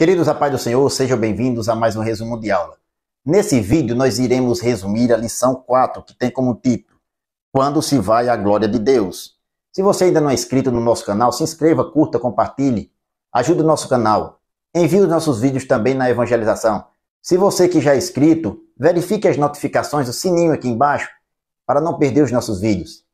Queridos, a paz do Senhor, sejam bem-vindos a mais um resumo de aula. Nesse vídeo, nós iremos resumir a lição 4, que tem como título Quando se vai à glória de Deus. Se você ainda não é inscrito no nosso canal, se inscreva, curta, compartilhe, ajude o nosso canal. Envie os nossos vídeos também na evangelização. Se você que já é inscrito, verifique as notificações do sininho aqui embaixo para não perder os nossos vídeos.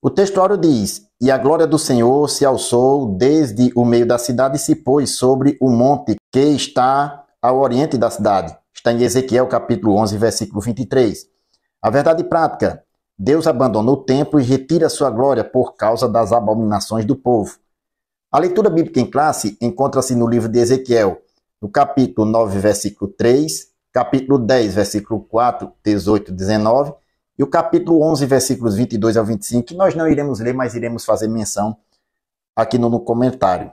O textuário diz: e a glória do Senhor se alçou desde o meio da cidade e se pôs sobre o monte que está ao oriente da cidade. Está em Ezequiel capítulo 11, versículo 23. A verdade prática: Deus abandona o templo e retira sua glória por causa das abominações do povo. A leitura bíblica em classe encontra-se no livro de Ezequiel, no capítulo 9, versículo 3, capítulo 10, versículo 4, 18, 19 e o capítulo 11, versículos 22 ao 25, que nós não iremos ler, mas iremos fazer menção aqui no, no comentário.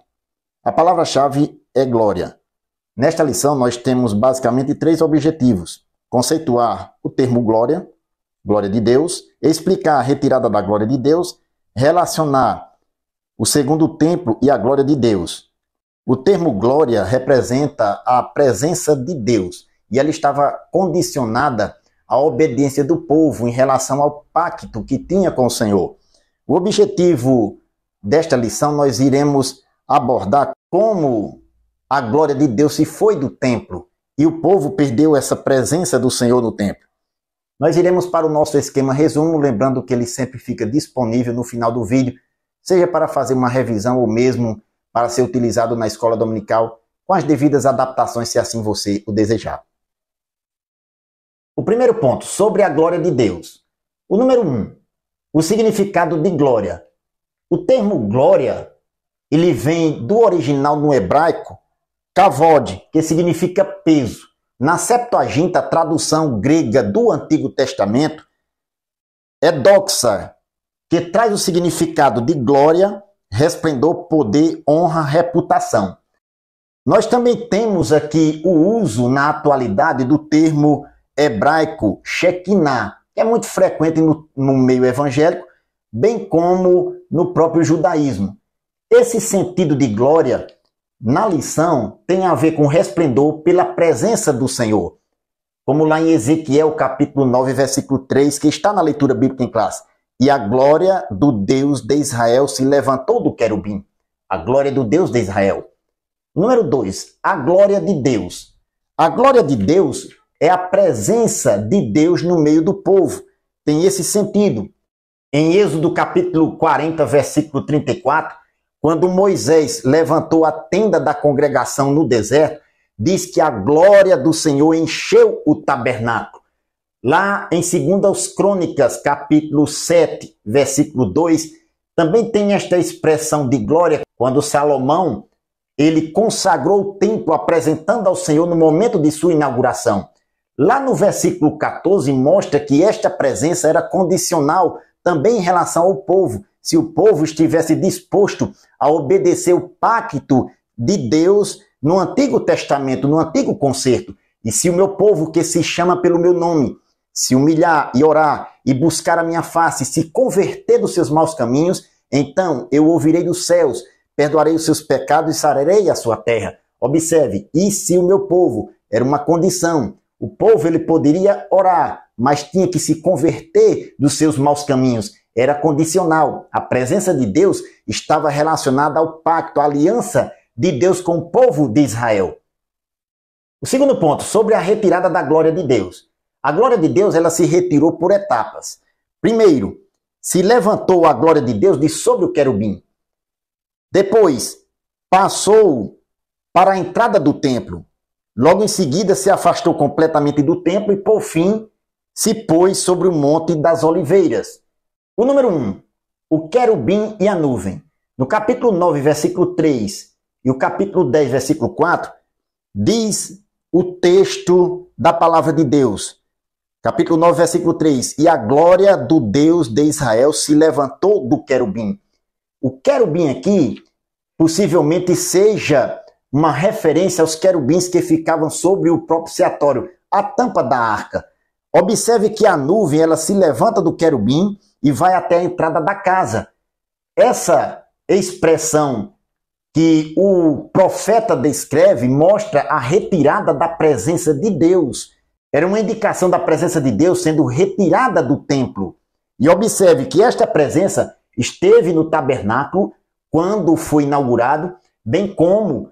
A palavra-chave é glória. Nesta lição, nós temos basicamente três objetivos: conceituar o termo glória, glória de Deus, explicar a retirada da glória de Deus, relacionar o segundo templo e a glória de Deus. O termo glória representa a presença de Deus e ela estava condicionada a obediência do povo em relação ao pacto que tinha com o Senhor. O objetivo desta lição nós iremos abordar como a glória de Deus se foi do templo e o povo perdeu essa presença do Senhor no templo. Nós iremos para o nosso esquema resumo, lembrando que ele sempre fica disponível no final do vídeo, seja para fazer uma revisão ou mesmo para ser utilizado na escola dominical, com as devidas adaptações, se assim você o desejar. O primeiro ponto, sobre a glória de Deus. O número um, o significado de glória. O termo glória, ele vem do original no hebraico, kavod, que significa peso. Na Septuaginta, tradução grega do Antigo Testamento, é doxa, que traz o significado de glória, resplendor, poder, honra, reputação. Nós também temos aqui o uso na atualidade do termo hebraico Shekinah, que é muito frequente no, no meio evangélico, bem como no próprio judaísmo. Esse sentido de glória na lição tem a ver com resplendor pela presença do Senhor. Como lá em Ezequiel capítulo 9, versículo 3, que está na leitura bíblica em classe. E a glória do Deus de Israel se levantou do querubim. A glória do Deus de Israel. Número 2, a glória de Deus. A glória de Deus é a presença de Deus no meio do povo. Tem esse sentido. Em Êxodo capítulo 40, versículo 34, quando Moisés levantou a tenda da congregação no deserto, diz que a glória do Senhor encheu o tabernáculo. Lá em 2 Crônicas, capítulo 7, versículo 2, também tem esta expressão de glória quando Salomão ele consagrou o templo apresentando ao Senhor no momento de sua inauguração. Lá no versículo 14 mostra que esta presença era condicional também em relação ao povo. Se o povo estivesse disposto a obedecer o pacto de Deus no Antigo Testamento, no Antigo Concerto, e se o meu povo que se chama pelo meu nome se humilhar e orar e buscar a minha face, se converter dos seus maus caminhos, então eu ouvirei dos céus, perdoarei os seus pecados e sararei a sua terra. Observe, e se o meu povo era uma condição o povo ele poderia orar, mas tinha que se converter dos seus maus caminhos. Era condicional. A presença de Deus estava relacionada ao pacto, à aliança de Deus com o povo de Israel. O segundo ponto, sobre a retirada da glória de Deus. A glória de Deus ela se retirou por etapas. Primeiro, se levantou a glória de Deus de sobre o querubim. Depois, passou para a entrada do templo, Logo em seguida se afastou completamente do templo e, por fim, se pôs sobre o Monte das Oliveiras. O número 1, um, o querubim e a nuvem. No capítulo 9, versículo 3 e o capítulo 10, versículo 4, diz o texto da palavra de Deus. Capítulo 9, versículo 3: E a glória do Deus de Israel se levantou do querubim. O querubim aqui possivelmente seja uma referência aos querubins que ficavam sobre o propiciatório, a tampa da arca. Observe que a nuvem ela se levanta do querubim e vai até a entrada da casa. Essa expressão que o profeta descreve mostra a retirada da presença de Deus. Era uma indicação da presença de Deus sendo retirada do templo. E observe que esta presença esteve no tabernáculo quando foi inaugurado, bem como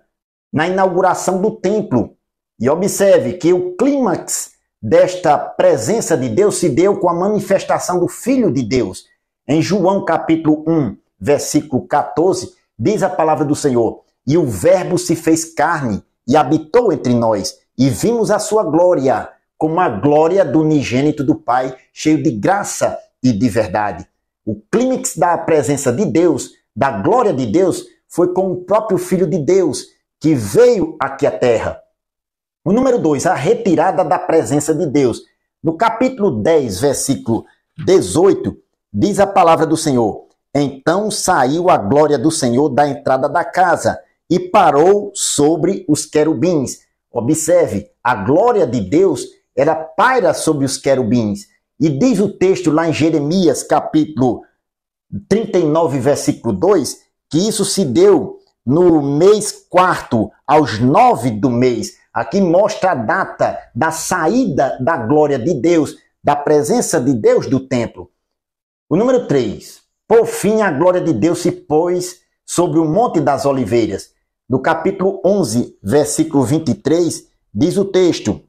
na inauguração do templo. E observe que o clímax desta presença de Deus se deu com a manifestação do Filho de Deus. Em João capítulo 1, versículo 14, diz a palavra do Senhor: E o Verbo se fez carne e habitou entre nós, e vimos a sua glória, como a glória do unigênito do Pai, cheio de graça e de verdade. O clímax da presença de Deus, da glória de Deus, foi com o próprio Filho de Deus que veio aqui à terra. O número 2, a retirada da presença de Deus. No capítulo 10, versículo 18, diz a palavra do Senhor: Então saiu a glória do Senhor da entrada da casa e parou sobre os querubins. Observe, a glória de Deus era paira sobre os querubins. E diz o texto lá em Jeremias, capítulo 39, versículo 2, que isso se deu no mês quarto, aos nove do mês. Aqui mostra a data da saída da glória de Deus, da presença de Deus do templo. O número 3. Por fim, a glória de Deus se pôs sobre o Monte das Oliveiras. No capítulo 11, versículo 23, diz o texto: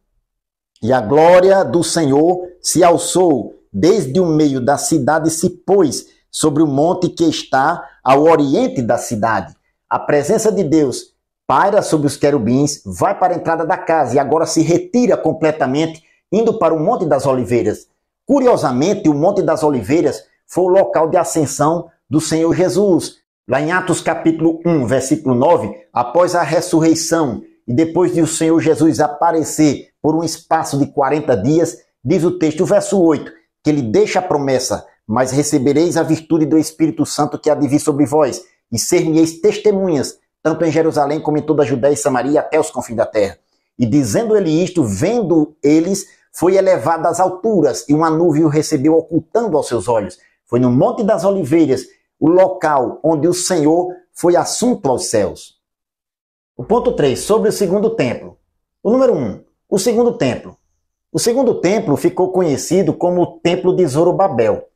E a glória do Senhor se alçou desde o meio da cidade, e se pôs sobre o monte que está ao oriente da cidade. A presença de Deus paira sobre os querubins, vai para a entrada da casa e agora se retira completamente, indo para o Monte das Oliveiras. Curiosamente, o Monte das Oliveiras foi o local de ascensão do Senhor Jesus. Lá em Atos capítulo 1, versículo 9, após a ressurreição e depois de o Senhor Jesus aparecer por um espaço de 40 dias, diz o texto, verso 8, que ele deixa a promessa, mas recebereis a virtude do Espírito Santo que há de vir sobre vós, e ser-me-eis testemunhas, tanto em Jerusalém como em toda a Judéia e Samaria, até os confins da terra. E dizendo ele isto, vendo eles, foi elevado às alturas, e uma nuvem o recebeu, ocultando aos seus olhos. Foi no Monte das Oliveiras, o local onde o Senhor foi assunto aos céus. O ponto 3, sobre o segundo templo. O número 1, um, o segundo templo. O segundo templo ficou conhecido como o Templo de Zorobabel.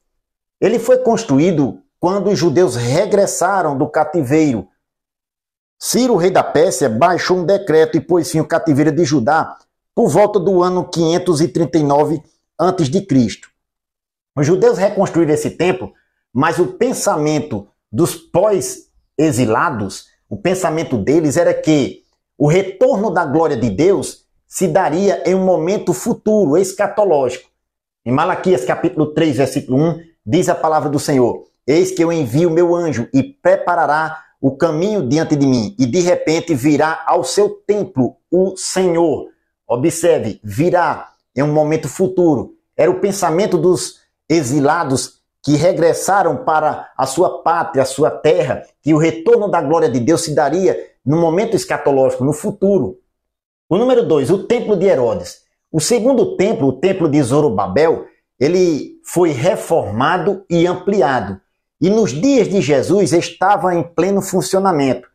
Ele foi construído quando os judeus regressaram do cativeiro. Ciro, rei da Pérsia, baixou um decreto e pôs fim ao cativeiro de Judá por volta do ano 539 a.C. Os judeus reconstruíram esse templo, mas o pensamento dos pós-exilados, o pensamento deles era que o retorno da glória de Deus se daria em um momento futuro, escatológico. Em Malaquias capítulo 3, versículo 1, diz a palavra do Senhor: Eis que eu envio meu anjo e preparará o caminho diante de mim, e de repente virá ao seu templo o Senhor. Observe, virá em um momento futuro. Era o pensamento dos exilados que regressaram para a sua pátria, a sua terra, que o retorno da glória de Deus se daria no momento escatológico, no futuro. O número dois, o templo de Herodes. O segundo templo, o templo de Zorobabel, ele foi reformado e ampliado e nos dias de Jesus estava em pleno funcionamento.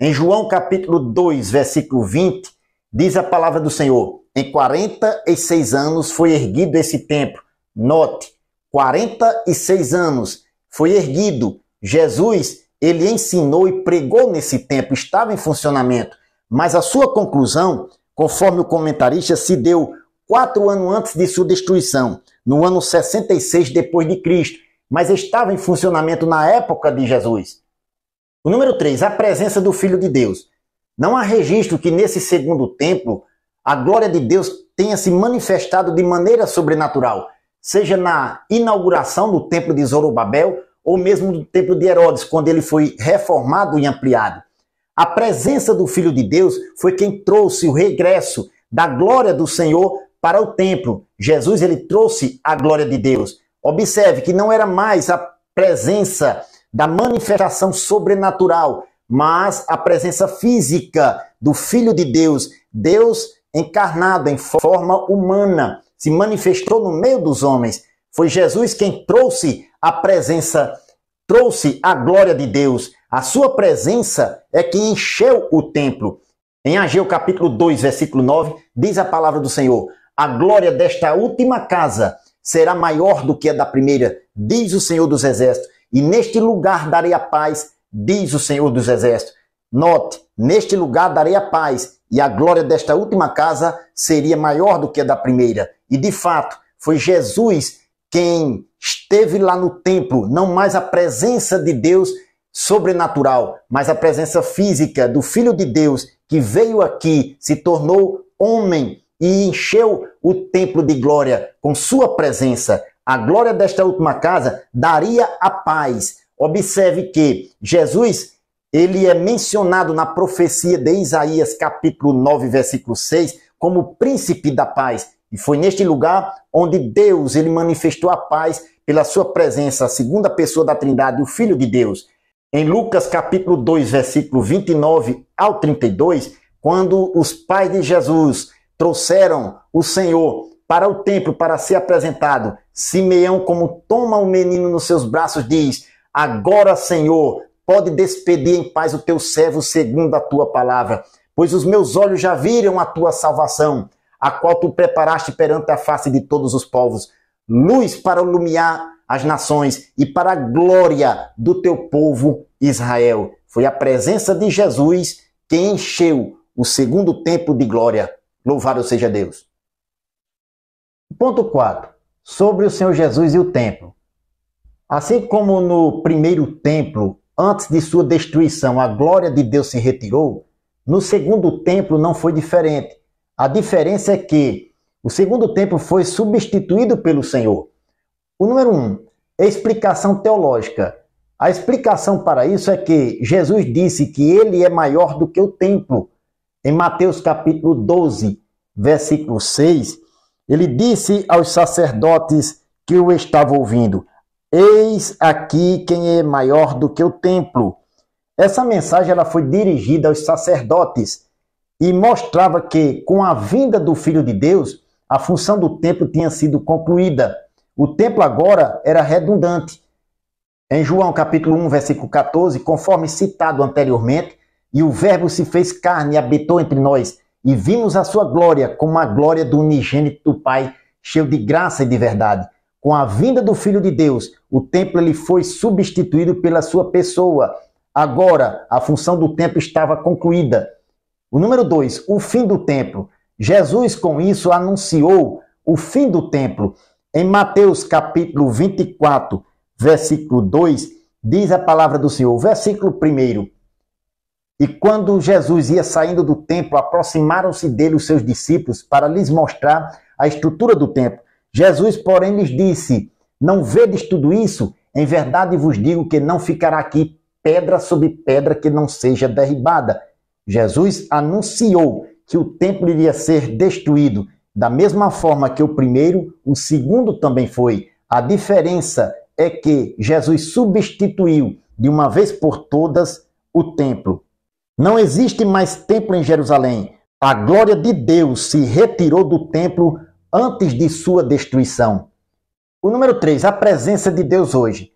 Em João capítulo 2, versículo 20, diz a palavra do Senhor: Em 46 anos foi erguido esse templo. Note, 46 anos foi erguido. Jesus, ele ensinou e pregou nesse templo, estava em funcionamento, mas a sua conclusão, conforme o comentarista, se deu quatro anos antes de sua destruição, no ano 66 depois de Cristo mas estava em funcionamento na época de Jesus. O número 3, a presença do Filho de Deus. Não há registro que nesse segundo templo a glória de Deus tenha se manifestado de maneira sobrenatural, seja na inauguração do templo de Zorobabel ou mesmo do templo de Herodes, quando ele foi reformado e ampliado. A presença do Filho de Deus foi quem trouxe o regresso da glória do Senhor para o templo. Jesus ele trouxe a glória de Deus. Observe que não era mais a presença da manifestação sobrenatural, mas a presença física do Filho de Deus, Deus encarnado em forma humana, se manifestou no meio dos homens. Foi Jesus quem trouxe a presença, trouxe a glória de Deus. A sua presença é que encheu o templo. Em Ageu capítulo 2, versículo 9, diz a palavra do Senhor: A glória desta última casa será maior do que a da primeira, diz o Senhor dos Exércitos, e neste lugar darei a paz, diz o Senhor dos Exércitos. Note, neste lugar darei a paz, e a glória desta última casa seria maior do que a da primeira. E de fato, foi Jesus quem esteve lá no templo, não mais a presença de Deus sobrenatural, mas a presença física do Filho de Deus que veio aqui, se tornou homem e encheu o templo de glória com sua presença, a glória desta última casa daria a paz. Observe que Jesus, ele é mencionado na profecia de Isaías, capítulo 9, versículo 6, como príncipe da paz. E foi neste lugar onde Deus, ele manifestou a paz pela sua presença, a segunda pessoa da Trindade, o Filho de Deus. Em Lucas capítulo 2, versículo 29 ao 32, quando os pais de Jesus trouxeram o Senhor para o templo para ser apresentado, Simeão, como toma o menino nos seus braços, diz: Agora, Senhor, pode despedir em paz o teu servo segundo a tua palavra, pois os meus olhos já viram a tua salvação, a qual tu preparaste perante a face de todos os povos, luz para iluminar as nações e para a glória do teu povo Israel. Foi a presença de Jesus que encheu o segundo tempo de glória. Louvado seja Deus. Ponto 4. Sobre o Senhor Jesus e o templo. Assim como no primeiro templo, antes de sua destruição, a glória de Deus se retirou, no segundo templo não foi diferente. A diferença é que o segundo templo foi substituído pelo Senhor. O número 1 um, é explicação teológica. A explicação para isso é que Jesus disse que ele é maior do que o templo. Em Mateus capítulo 12, versículo 6, ele disse aos sacerdotes que o estavam ouvindo: Eis aqui quem é maior do que o templo. Essa mensagem ela foi dirigida aos sacerdotes e mostrava que, com a vinda do Filho de Deus, a função do templo tinha sido concluída. O templo agora era redundante. Em João capítulo 1, versículo 14, conforme citado anteriormente, e o Verbo se fez carne e habitou entre nós, e vimos a sua glória como a glória do unigênito do Pai, cheio de graça e de verdade. Com a vinda do Filho de Deus, o templo ele foi substituído pela sua pessoa. Agora, a função do templo estava concluída. O número 2, o fim do templo. Jesus, com isso, anunciou o fim do templo. Em Mateus capítulo 24, versículo 2, diz a palavra do Senhor. Versículo 1. E quando Jesus ia saindo do templo, aproximaram-se dele os seus discípulos para lhes mostrar a estrutura do templo. Jesus, porém, lhes disse: Não vedes tudo isso? Em verdade vos digo que não ficará aqui pedra sobre pedra que não seja derribada. Jesus anunciou que o templo iria ser destruído, da mesma forma que o primeiro, o segundo também foi. A diferença é que Jesus substituiu de uma vez por todas o templo. Não existe mais templo em Jerusalém. A glória de Deus se retirou do templo antes de sua destruição. O número 3, a presença de Deus hoje.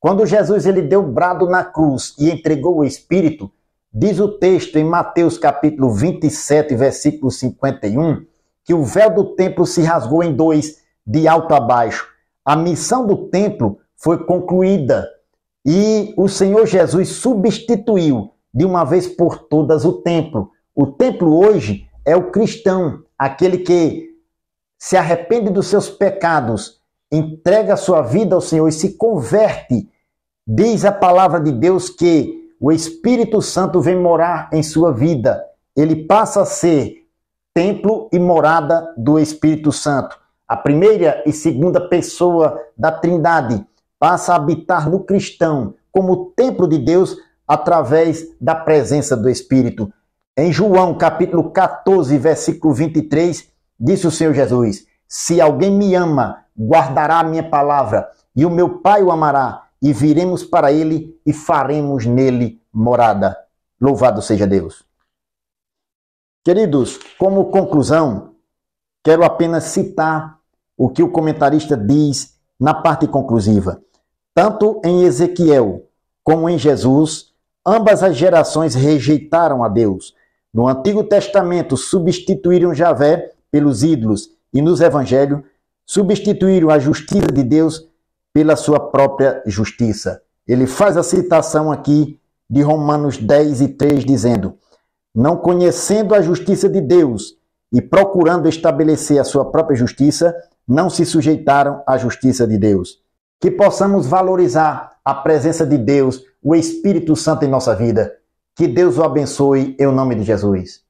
Quando Jesus ele deu brado na cruz e entregou o Espírito, diz o texto em Mateus capítulo 27, versículo 51, que o véu do templo se rasgou em dois, de alto a baixo. A missão do templo foi concluída e o Senhor Jesus substituiu de uma vez por todas o templo. O templo hoje é o cristão, aquele que se arrepende dos seus pecados, entrega sua vida ao Senhor e se converte. Diz a palavra de Deus que o Espírito Santo vem morar em sua vida. Ele passa a ser templo e morada do Espírito Santo. A primeira e segunda pessoa da Trindade passa a habitar no cristão como templo de Deus através da presença do Espírito. Em João capítulo 14, versículo 23, disse o Senhor Jesus: Se alguém me ama, guardará a minha palavra, e o meu Pai o amará, e viremos para ele e faremos nele morada. Louvado seja Deus. Queridos, como conclusão, quero apenas citar o que o comentarista diz na parte conclusiva. Tanto em Ezequiel como em Jesus, Ambas as gerações rejeitaram a Deus. No Antigo Testamento, substituíram Javé pelos ídolos e nos Evangelhos, substituíram a justiça de Deus pela sua própria justiça. Ele faz a citação aqui de Romanos 10 e 3, dizendo: Não conhecendo a justiça de Deus e procurando estabelecer a sua própria justiça, não se sujeitaram à justiça de Deus que possamos valorizar a presença de Deus, o Espírito Santo em nossa vida. Que Deus o abençoe, em nome de Jesus.